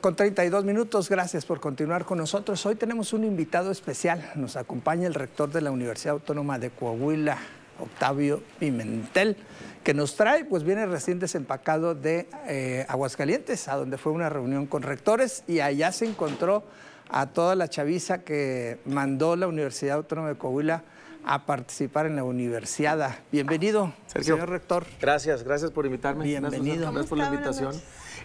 con 32 minutos, gracias por continuar con nosotros. Hoy tenemos un invitado especial. Nos acompaña el rector de la Universidad Autónoma de Coahuila, Octavio Pimentel, que nos trae, pues viene recién desempacado de eh, Aguascalientes, a donde fue una reunión con rectores y allá se encontró a toda la chaviza que mandó la Universidad Autónoma de Coahuila a participar en la universidad. Bienvenido, señor rector. Gracias, gracias por invitarme. Bienvenido. Gracias, por la invitación.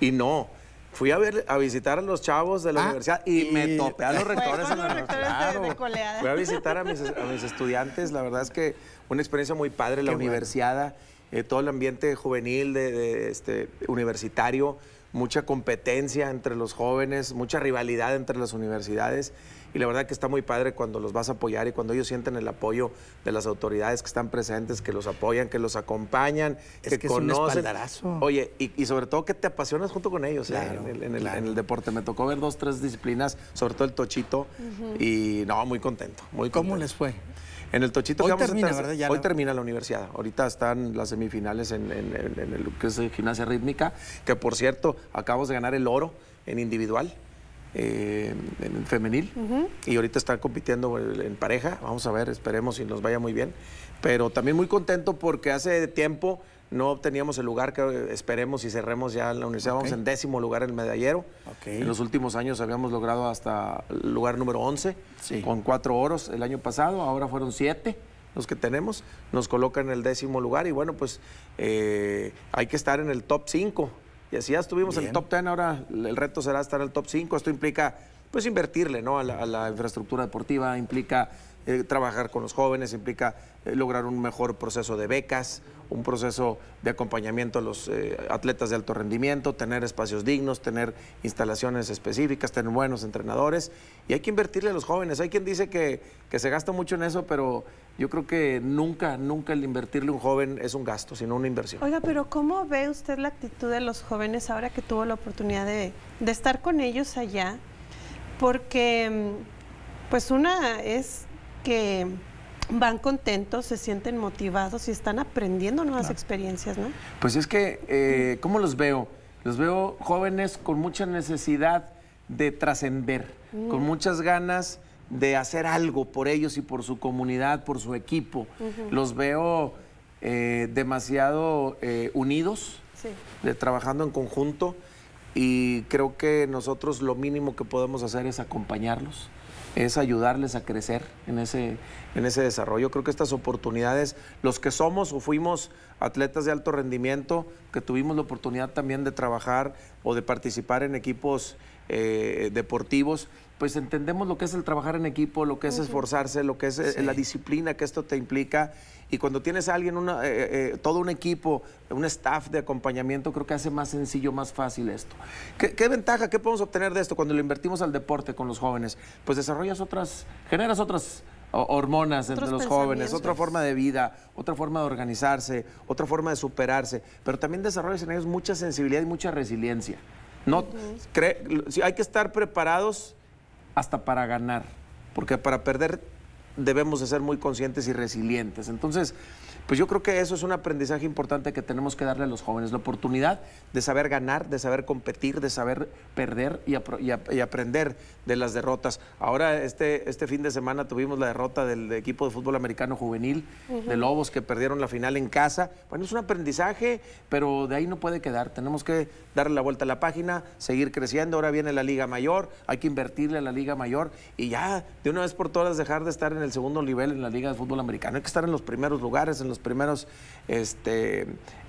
Y no, Fui a, ver, a visitar a los chavos de la ah, universidad y, me topé a los rectores. de, la universidad. Fui a visitar a mis, estudiantes. La verdad es que una experiencia muy padre, la universidad, eh, todo el ambiente juvenil, de, este, universitario, mucha competencia entre los jóvenes, mucha rivalidad entre las universidades y la verdad que está muy padre cuando los vas a apoyar y cuando ellos sienten el apoyo de las autoridades que están presentes, que los apoyan, que los acompañan, que, conocen. Es un Oye, y, sobre todo que te apasionas junto con ellos ¿eh? en, el, deporte. Me tocó ver dos, tres disciplinas, sobre todo el tochito, y no, muy contento, muy ¿Cómo les fue? En el Tochito hoy que termina, a hoy termina la universidad. Ahorita están las semifinales en, el que es gimnasia rítmica, que por cierto, acabamos de ganar el oro en individual. Eh, en femenil y ahorita está compitiendo en pareja. Vamos a ver, esperemos si nos vaya muy bien. Pero también muy contento porque hace tiempo no obteníamos el lugar que esperemos y cerremos ya en la universidad. Vamos en décimo lugar en el medallero. En los últimos años habíamos logrado hasta el lugar número 11 con cuatro oros el año pasado, ahora fueron siete los que tenemos, nos coloca en el décimo lugar y bueno, pues eh, hay que estar en el top 5 y así ya estuvimos en el top 10, ahora el reto será estar en el top 5. Esto implica, pues, invertirle, ¿no? a la infraestructura deportiva, implica eh, trabajar con los jóvenes, implica eh, lograr un mejor proceso de becas, un proceso de acompañamiento a los eh, atletas de alto rendimiento, tener espacios dignos, tener instalaciones específicas, tener buenos entrenadores. Y hay que invertirle a los jóvenes. Hay quien dice que, que se gasta mucho en eso, pero yo creo que nunca, nunca el invertirle a un joven es un gasto, sino una inversión. Oiga, pero ¿cómo ve usted la actitud de los jóvenes ahora que tuvo la oportunidad de, de estar con ellos allá? Porque, mm, pues una es que van contentos, se sienten motivados y están aprendiendo nuevas experiencias, ¿no? Pues es que, eh, ¿cómo los veo? Los veo jóvenes con mucha necesidad de trascender, mm. con muchas ganas de hacer algo por ellos y por su comunidad, por su equipo. Los veo eh, demasiado eh, unidos, trabajando en conjunto y creo que nosotros lo mínimo que podemos hacer es acompañarlos, es ayudarles a crecer en ese, desarrollo. Creo que estas oportunidades, los que somos o fuimos atletas de alto rendimiento, que tuvimos la oportunidad también de trabajar o de participar en equipos eh, deportivos, pues entendemos lo que es el trabajar en equipo, lo que es esforzarse, lo que es eh, la disciplina que esto te implica. Y cuando tienes a alguien, eh, eh, todo un equipo, un staff de acompañamiento, creo que hace más sencillo, más fácil esto. ¿Qué, ventaja, qué podemos obtener de esto cuando lo invertimos al deporte con los jóvenes? Pues desarrollas otras, generas otras hormonas entre los jóvenes, otra forma de vida, otra forma de organizarse, otra forma de superarse, pero también desarrollas en ellos mucha sensibilidad y mucha resiliencia. No, hay que estar preparados hasta para ganar. Porque para perder debemos de ser muy conscientes y resilientes. Entonces, pues yo creo que eso es un aprendizaje importante que tenemos que darle a los jóvenes, la oportunidad de saber ganar, de saber competir, de saber perder y, aprender de las derrotas. Ahora, este, este fin de semana tuvimos la derrota del equipo de fútbol americano juvenil, de Lobos, que perdieron la final en casa. Bueno, es un aprendizaje, pero de ahí no puede quedar. Tenemos que darle la vuelta a la página, seguir creciendo. Ahora viene la Liga Mayor, hay que invertirle a la Liga Mayor y ya, de una vez por todas, dejar de estar en el segundo nivel en la Liga de Fútbol Americano. Hay que estar en los primeros lugares, en los primeros este,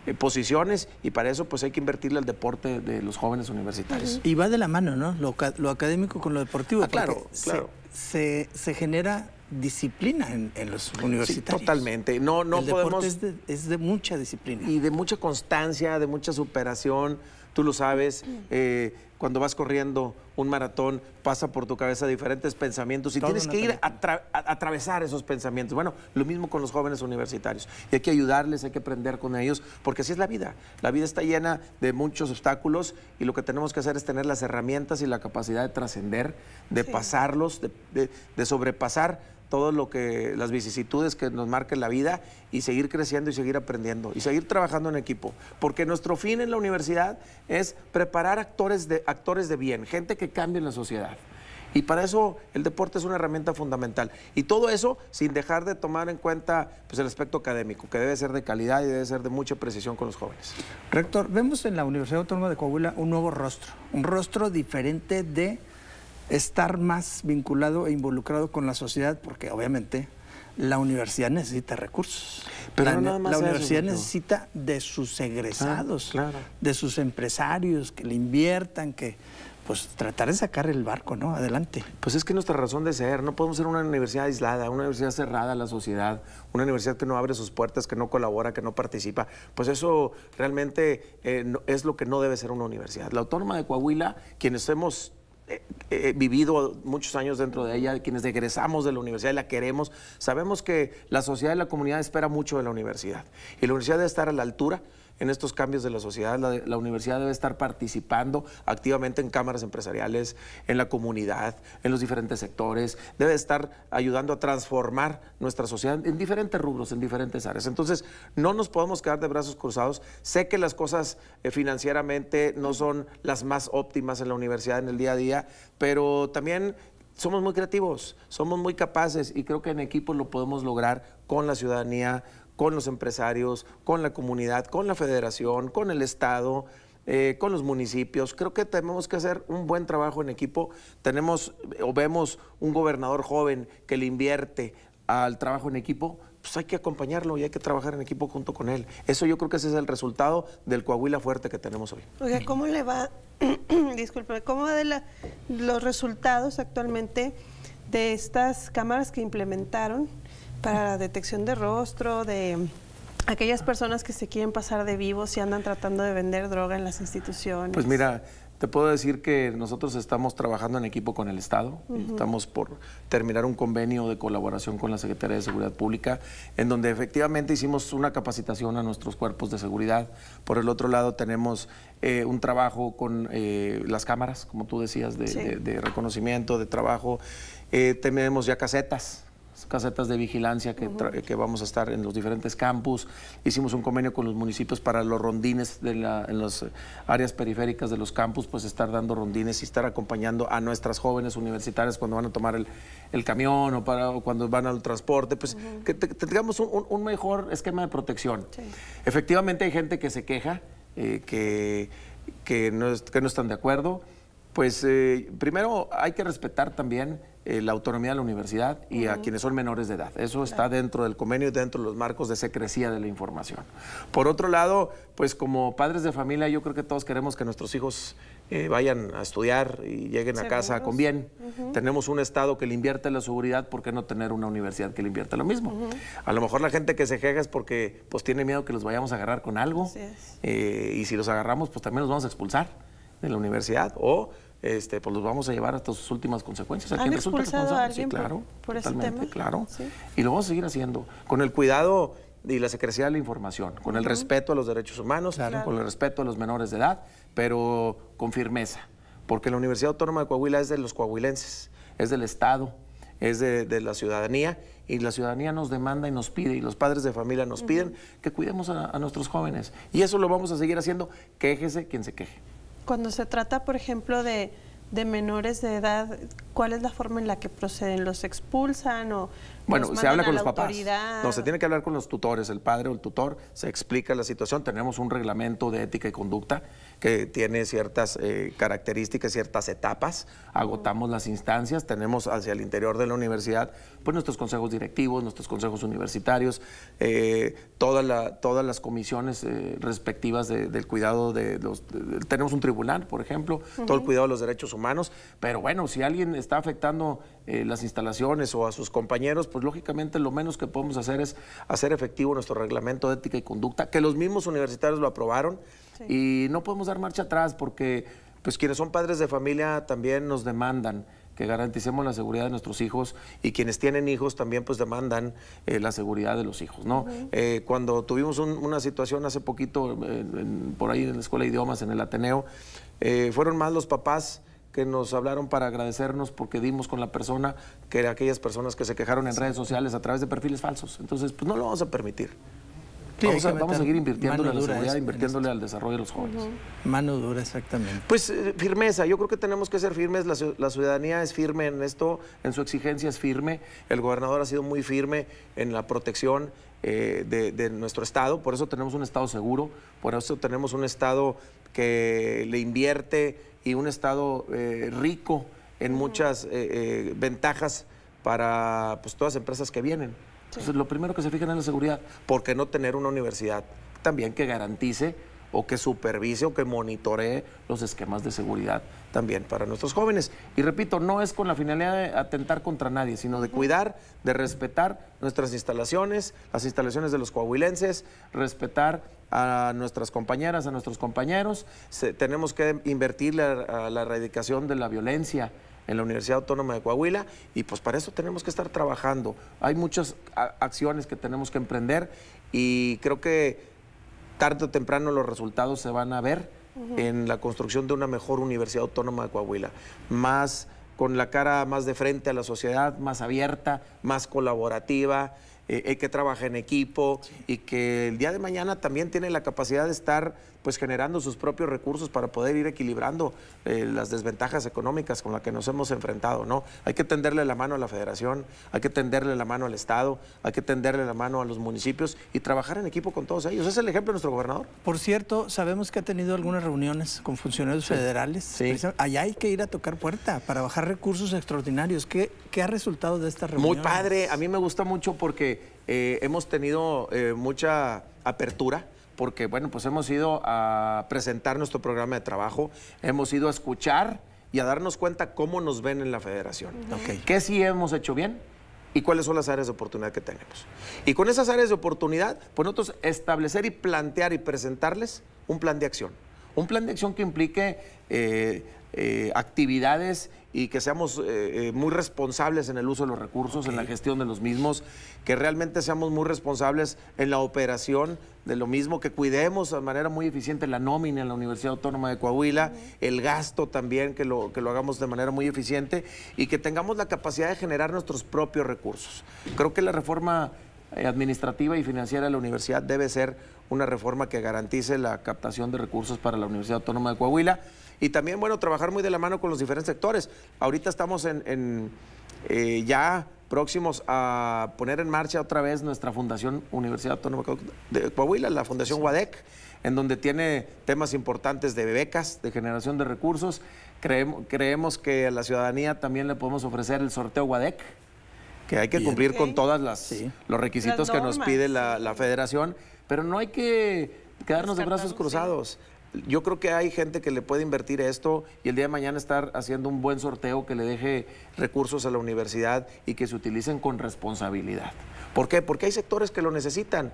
eh, posiciones y para eso pues hay que invertirle al deporte de los jóvenes universitarios. Y va de la mano, ¿no? Lo, lo académico con lo deportivo. Ah, claro, claro. Se, se, genera disciplina en, los universitarios. totalmente. No, no podemos. es, de, mucha disciplina. Y de mucha constancia, de mucha superación. Tú lo sabes. Mm. Eh, cuando vas corriendo un maratón, pasa por tu cabeza diferentes pensamientos y tienes que ir a, atravesar esos pensamientos. Bueno, lo mismo con los jóvenes universitarios. Y hay que ayudarles, hay que aprender con ellos, porque así es la vida. La vida está llena de muchos obstáculos y lo que tenemos que hacer es tener las herramientas y la capacidad de trascender, de pasarlos, de sobrepasar todo lo que las vicisitudes que nos marquen la vida y seguir creciendo y seguir aprendiendo y seguir trabajando en equipo, porque nuestro fin en la universidad es preparar actores de actores de bien, gente que cambie en la sociedad. Y para eso el deporte es una herramienta fundamental. Y todo eso sin dejar de tomar en cuenta pues, el aspecto académico, que debe ser de calidad y debe ser de mucha precisión con los jóvenes. Rector, vemos en la Universidad Autónoma de Coahuila un nuevo rostro, un rostro diferente de estar más vinculado e involucrado con la sociedad, porque obviamente la universidad necesita recursos. Pero la, universidad necesita de sus egresados, ah, de sus empresarios, que le inviertan, que pues tratar de sacar el barco, ¿no? Adelante. Pues es que nuestra razón de ser, no podemos ser una universidad aislada, una universidad cerrada a la sociedad, una universidad que no abre sus puertas, que no colabora, que no participa. Pues eso realmente eh, es lo que no debe ser una universidad. La Autónoma de Coahuila, quienes hemos he vivido muchos años dentro de ella, quienes egresamos de la universidad y la queremos, sabemos que la sociedad y la comunidad espera mucho de la universidad. Y la universidad debe estar a la altura en estos cambios de la sociedad. La, universidad debe estar participando activamente en cámaras empresariales, en la comunidad, en los diferentes sectores. Debe estar ayudando a transformar nuestra sociedad en diferentes rubros, en diferentes áreas. Entonces, no nos podemos quedar de brazos cruzados. Sé que las cosas eh, financieramente no son las más óptimas en la universidad en el día a día, pero también somos muy creativos, somos muy capaces y creo que en equipo lo podemos lograr con la ciudadanía, con los empresarios, con la comunidad, con la federación, con el Estado, eh, con los municipios. Creo que tenemos que hacer un buen trabajo en equipo. Tenemos o vemos un gobernador joven que le invierte al trabajo en equipo, pues hay que acompañarlo y hay que trabajar en equipo junto con él. Eso yo creo que ese es el resultado del Coahuila fuerte que tenemos hoy. Oiga, ¿cómo le va, disculpe, cómo va de los resultados actualmente de estas cámaras que implementaron? para la detección de rostro, de aquellas personas que se quieren pasar de vivos y andan tratando de vender droga en las instituciones. Pues mira, te puedo decir que nosotros estamos trabajando en equipo con el Estado. Estamos por terminar un convenio de colaboración con la Secretaría de Seguridad Pública, en donde efectivamente hicimos una capacitación a nuestros cuerpos de seguridad. Por el otro lado, tenemos eh, un trabajo con eh, las cámaras, como tú decías, de, reconocimiento, de trabajo. Eh, tenemos ya casetas casetas de vigilancia que, vamos a estar en los diferentes campus. Hicimos un convenio con los municipios para los rondines de en las eh, áreas periféricas de los campus, pues estar dando rondines y estar acompañando a nuestras jóvenes universitarias cuando van a tomar el, camión o, cuando van al transporte, pues que tengamos un, mejor esquema de protección. Efectivamente hay gente que se queja, eh, que, que no están de acuerdo pues eh, primero hay que respetar también eh, la autonomía de la universidad y a quienes son menores de edad. Eso está dentro del convenio, y dentro de los marcos de secrecía de la información. Por otro lado, pues como padres de familia, yo creo que todos queremos que nuestros hijos eh, vayan a estudiar y lleguen a casa con bien. Tenemos un Estado que le invierte en la seguridad, ¿por qué no tener una universidad que le invierte lo mismo? A lo mejor la gente que se jega es porque pues, tiene miedo que los vayamos a agarrar con algo y si los agarramos, pues también los vamos a expulsar de la universidad o este, pues los vamos a llevar hasta sus últimas consecuencias. ¿A ¿Han A alguien sí, claro, por, totalmente, ese tema? claro. Y lo vamos a seguir haciendo, con el cuidado y la secrecía de la información, con el respeto a los derechos humanos, con el respeto a los menores de edad, pero con firmeza, porque la Universidad Autónoma de Coahuila es de los coahuilenses, es del Estado, es de, la ciudadanía y la ciudadanía nos demanda y nos pide, y los padres de familia nos piden que cuidemos a, nuestros jóvenes. Y eso lo vamos a seguir haciendo, Quejese quien se queje. Cuando se trata, por ejemplo, de, de menores de edad, ¿cuál es la forma en la que proceden? ¿Los expulsan o bueno, se habla con los papás. No, se tiene que hablar con los tutores, el padre o el tutor, se explica la situación, tenemos un reglamento de ética y conducta que tiene ciertas eh, características, ciertas etapas. Agotamos las instancias, tenemos hacia el interior de la universidad pues nuestros consejos directivos, nuestros consejos universitarios, eh, todas las comisiones eh, respectivas del cuidado de los... tenemos un tribunal, por ejemplo, todo el cuidado de los derechos humanos, pero bueno, si alguien está afectando las instalaciones o a sus compañeros, pues lógicamente lo menos que podemos hacer es hacer efectivo nuestro reglamento de ética y conducta, que los mismos universitarios lo aprobaron, y no podemos dar marcha atrás porque pues quienes son padres de familia también nos demandan que garanticemos la seguridad de nuestros hijos y quienes tienen hijos también pues demandan eh, la seguridad de los hijos, ¿no? Eh, cuando tuvimos una situación hace poquito por ahí en la Escuela de Idiomas, en el Ateneo, eh, fueron más los papás que nos hablaron para agradecernos porque dimos con la persona que era aquellas personas que se quejaron en redes sociales a través de perfiles falsos. Entonces, pues no lo vamos a permitir vamos, a, seguir invirtiéndole a la seguridad, invirtiéndole al desarrollo de los jóvenes. Mano dura, exactamente. Pues eh, firmeza, yo creo que tenemos que ser firmes, la, ciudadanía es firme en esto, en su exigencia es firme, el gobernador ha sido muy firme en la protección eh, de, nuestro Estado, por eso tenemos un Estado seguro, por eso tenemos un Estado que le invierte y un Estado eh, rico en muchas ventajas para pues, todas las empresas que vienen. Entonces, lo primero que se fijan es la seguridad. ¿Por qué no tener una universidad también que garantice o que supervise o que monitoree los esquemas de seguridad también para nuestros jóvenes. Y repito, no es con la finalidad de atentar contra nadie, sino de cuidar, de respetar nuestras instalaciones, las instalaciones de los coahuilenses, respetar a nuestras compañeras, a nuestros compañeros. tenemos que invertir a la erradicación de la violencia, en la Universidad Autónoma de Coahuila y pues para eso tenemos que estar trabajando. Hay muchas acciones que tenemos que emprender y creo que tarde o temprano los resultados se van a ver en la construcción de una mejor Universidad Autónoma de Coahuila, más con la cara más de frente a la sociedad, más abierta, más colaborativa, eh, eh, que trabaja en equipo y que el día de mañana también tiene la capacidad de estar pues generando sus propios recursos para poder ir equilibrando eh, las desventajas económicas con las que nos hemos enfrentado, ¿no? Hay que tenderle la mano a la federación, hay que tenderle la mano al Estado, hay que tenderle la mano a los municipios y trabajar en equipo con todos ellos. Es el ejemplo de nuestro gobernador. Por cierto, sabemos que ha tenido algunas reuniones con funcionarios federales. Allá hay que ir a tocar puerta para bajar recursos extraordinarios. ¿Qué, ha resultado de esta reunión? Muy padre, a mí me gusta mucho porque eh, hemos tenido eh, mucha apertura porque bueno, pues hemos ido a presentar nuestro programa de trabajo, hemos ido a escuchar y a darnos cuenta cómo nos ven en la federación. ¿Qué sí hemos hecho bien? y cuáles son las áreas de oportunidad que tenemos. Y con esas áreas de oportunidad, pues nosotros establecer y plantear y presentarles un plan de acción. Un plan de acción que implique eh, eh, actividades y que seamos eh, eh, muy responsables en el uso de los recursos, en la gestión de los mismos, que realmente seamos muy responsables en la operación de lo mismo, que cuidemos de manera muy eficiente la nómina en la Universidad Autónoma de Coahuila, el gasto también, que lo hagamos de manera muy eficiente y que tengamos la capacidad de generar nuestros propios recursos. Creo que la reforma eh, administrativa y financiera de la universidad debe ser una reforma que garantice la captación de recursos para la Universidad Autónoma de Coahuila. Y también, bueno, trabajar muy de la mano con los diferentes sectores. Ahorita estamos en, eh, ya próximos a poner en marcha otra vez nuestra Fundación Universidad Autónoma de Coahuila, la Fundación WADEC, en donde tiene temas importantes de becas, de generación de recursos. Creemos, creemos que a la ciudadanía también le podemos ofrecer el sorteo WADEC, que hay que cumplir con todos los requisitos que nos pide la, federación, pero no hay que quedarnos de brazos cruzados yo creo que hay gente que le puede invertir esto y el día de mañana estar haciendo un buen sorteo que le deje recursos a la universidad y que se utilicen con responsabilidad. ¿Por qué? Porque hay sectores que lo necesitan.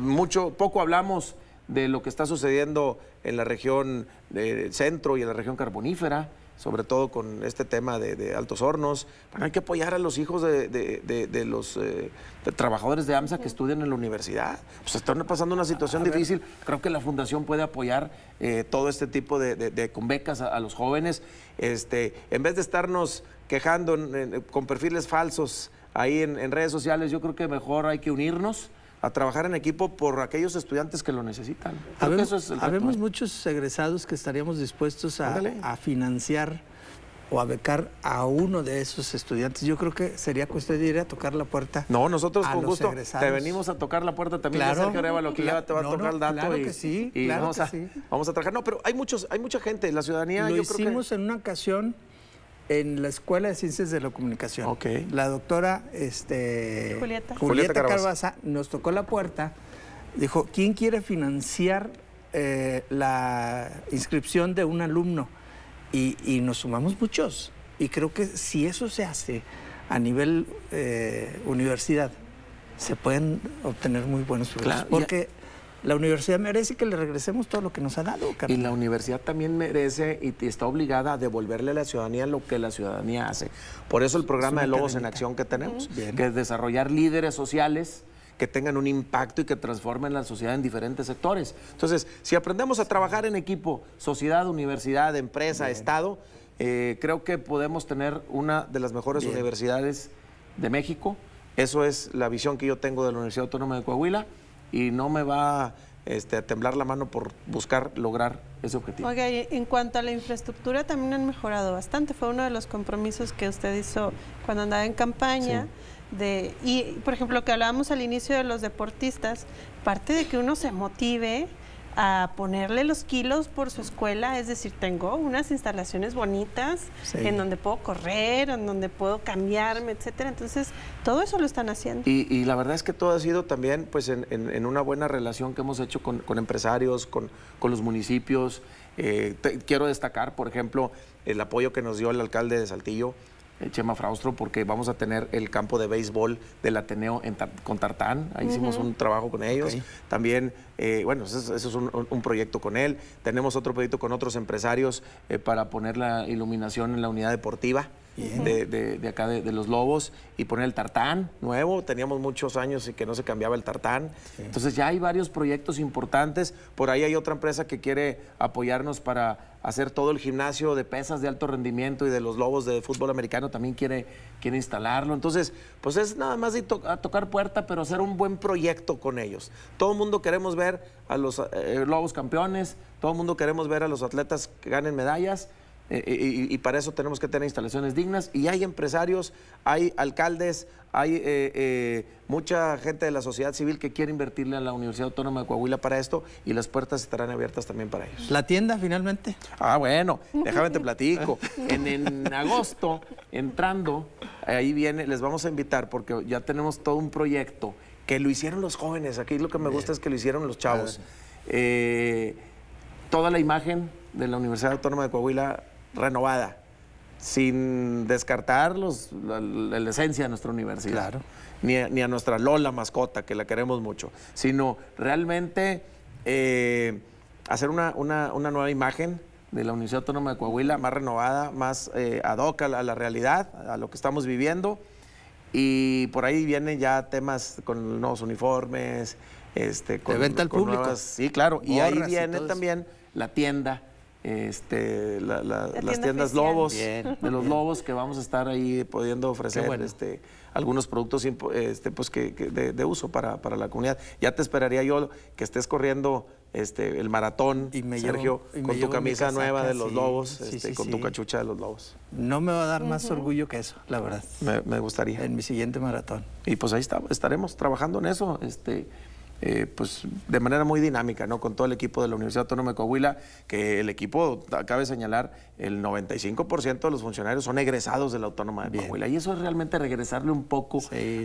Mucho, poco hablamos de lo que está sucediendo en la región del eh, centro y en la región carbonífera sobre todo con este tema de, Altos Hornos. hay que apoyar a los hijos de, los eh, trabajadores de AMSA que estudian en la universidad. Pues están pasando una situación difícil. Creo que la fundación puede apoyar eh, todo este tipo de, con becas a, los jóvenes. Este, en vez de estarnos quejando con perfiles falsos ahí en redes sociales, yo creo que mejor hay que unirnos a trabajar en equipo por aquellos estudiantes que lo necesitan. Habemos, muchos egresados que estaríamos dispuestos a, financiar o a becar a uno de esos estudiantes. Yo creo que sería cuestión de ir a tocar la puerta. No, nosotros con gusto te venimos a tocar la puerta también. Claro, claro, te va a tocar el dato. que sí, claro vamos, a, sí. vamos a trabajar. No, pero hay muchos, hay mucha gente, la ciudadanía. yo hicimos creo que... en una ocasión en la Escuela de Ciencias de la Comunicación. La doctora este, Julieta, Carvaza nos tocó la puerta, dijo, ¿quién quiere financiar eh, la inscripción de un alumno? Y, nos sumamos muchos. Y creo que si eso se hace a nivel eh, universidad, se pueden obtener muy buenos resultados. porque... La universidad merece que le regresemos todo lo que nos ha dado, Y la universidad también merece y está obligada a devolverle a la ciudadanía lo que la ciudadanía hace. Por eso el programa de Lobos en Acción que tenemos, que es desarrollar líderes sociales que tengan un impacto y que transformen la sociedad en diferentes sectores. Entonces, si aprendemos a trabajar en equipo, sociedad, universidad, empresa, Estado, eh, creo que podemos tener una de las mejores universidades de México. Eso es la visión que yo tengo de la Universidad Autónoma de Coahuila y no me va este, a temblar la mano por buscar lograr ese objetivo. en cuanto a la infraestructura también han mejorado bastante. Fue uno de los compromisos que usted hizo cuando andaba en campaña. De, y por ejemplo, que hablábamos al inicio de los deportistas, parte de que uno se motive, a ponerle los kilos por su escuela, es decir, tengo unas instalaciones bonitas en donde puedo correr, en donde puedo cambiarme, etcétera. Entonces, todo eso lo están haciendo. Y, la verdad es que todo ha sido también pues en, una buena relación que hemos hecho con, empresarios, con, los municipios. Eh, quiero destacar, por ejemplo, el apoyo que nos dio el alcalde de Saltillo eh, Chema Fraustro, porque vamos a tener el campo de béisbol del Ateneo en, con Tartán. Ahí hicimos un trabajo con ellos. También, eh, bueno, eso, es un, proyecto con él. Tenemos otro proyecto con otros empresarios eh, para poner la iluminación en la unidad deportiva de, acá de, los lobos y poner el tartán nuevo. Teníamos muchos años y que no se cambiaba el tartán. Entonces ya hay varios proyectos importantes. Por ahí hay otra empresa que quiere apoyarnos para hacer todo el gimnasio de pesas de alto rendimiento y de los lobos de fútbol americano también quiere, quiere instalarlo. Entonces, pues es nada más de tocar puerta, pero hacer un buen proyecto con ellos. Todo el mundo queremos ver a los eh, lobos campeones, todo el mundo queremos ver a los atletas que ganen medallas. Eh, eh, y, para eso tenemos que tener instalaciones dignas. Y hay empresarios, hay alcaldes, hay eh, mucha gente de la sociedad civil que quiere invertirle a la Universidad Autónoma de Coahuila para esto y las puertas estarán abiertas también para ellos. ¿La tienda finalmente? Ah, bueno, déjame te platico. En, en agosto, entrando, ahí viene, les vamos a invitar porque ya tenemos todo un proyecto que lo hicieron los jóvenes. Aquí lo que me gusta es que lo hicieron los chavos. Ah. toda la imagen de la Universidad Autónoma de Coahuila renovada, sin descartar los, la, esencia de nuestra universidad, claro. ni, a, nuestra Lola mascota, que la queremos mucho, sino realmente eh, hacer una, nueva imagen de la Universidad Autónoma de Coahuila, más renovada, más eh, ad hoc a la, realidad, a lo que estamos viviendo. Y por ahí vienen ya temas con nuevos uniformes, este, con, de venta al público. sí, claro. y ahí viene también la tienda este, las tiendas Lobos, de los Lobos, que vamos a estar ahí pudiendo ofrecer este, algunos productos este, pues, que, de, uso para, la comunidad. Ya te esperaría yo que estés corriendo este, el maratón, Sergio, con tu camisa nueva de los Lobos, este, con tu cachucha de los Lobos. No me va a dar más orgullo que eso, la verdad. Me, gustaría. En mi siguiente maratón. Y pues ahí estaremos trabajando en eso. Este, eh, pues de manera muy dinámica, ¿no? Con todo el equipo de la Universidad Autónoma de Coahuila, que el equipo, cabe señalar, el 95% de los funcionarios son egresados de la Autónoma de Coahuila. Y eso es realmente regresarle un poco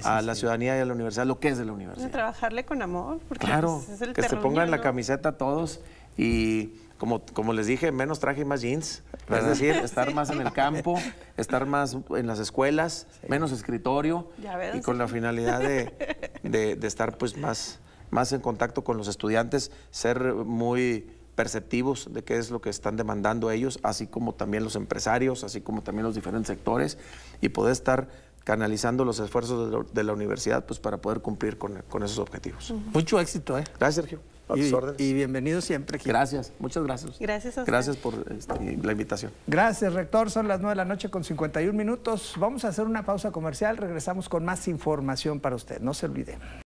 a la ciudadanía y a la universidad lo que es de la universidad. Trabajarle con amor, porque pues, es el que se pongan la camiseta todos y como, como les dije, menos traje y más jeans. Es decir, estar más en el campo, estar más en las escuelas, menos escritorio. Y con la finalidad de, de estar pues más más en contacto con los estudiantes, ser muy perceptivos de qué es lo que están demandando ellos, así como también los empresarios, así como también los diferentes sectores, y poder estar canalizando los esfuerzos de la, universidad pues, para poder cumplir con, esos objetivos. Mucho éxito. ¿eh? Gracias, Sergio. y, bienvenido siempre Gracias, muchas gracias. Gracias a Gracias por este, la invitación. Gracias, rector. Son las 9 de la noche con 51 minutos. Vamos a hacer una pausa comercial. Regresamos con más información para usted. No se olvide.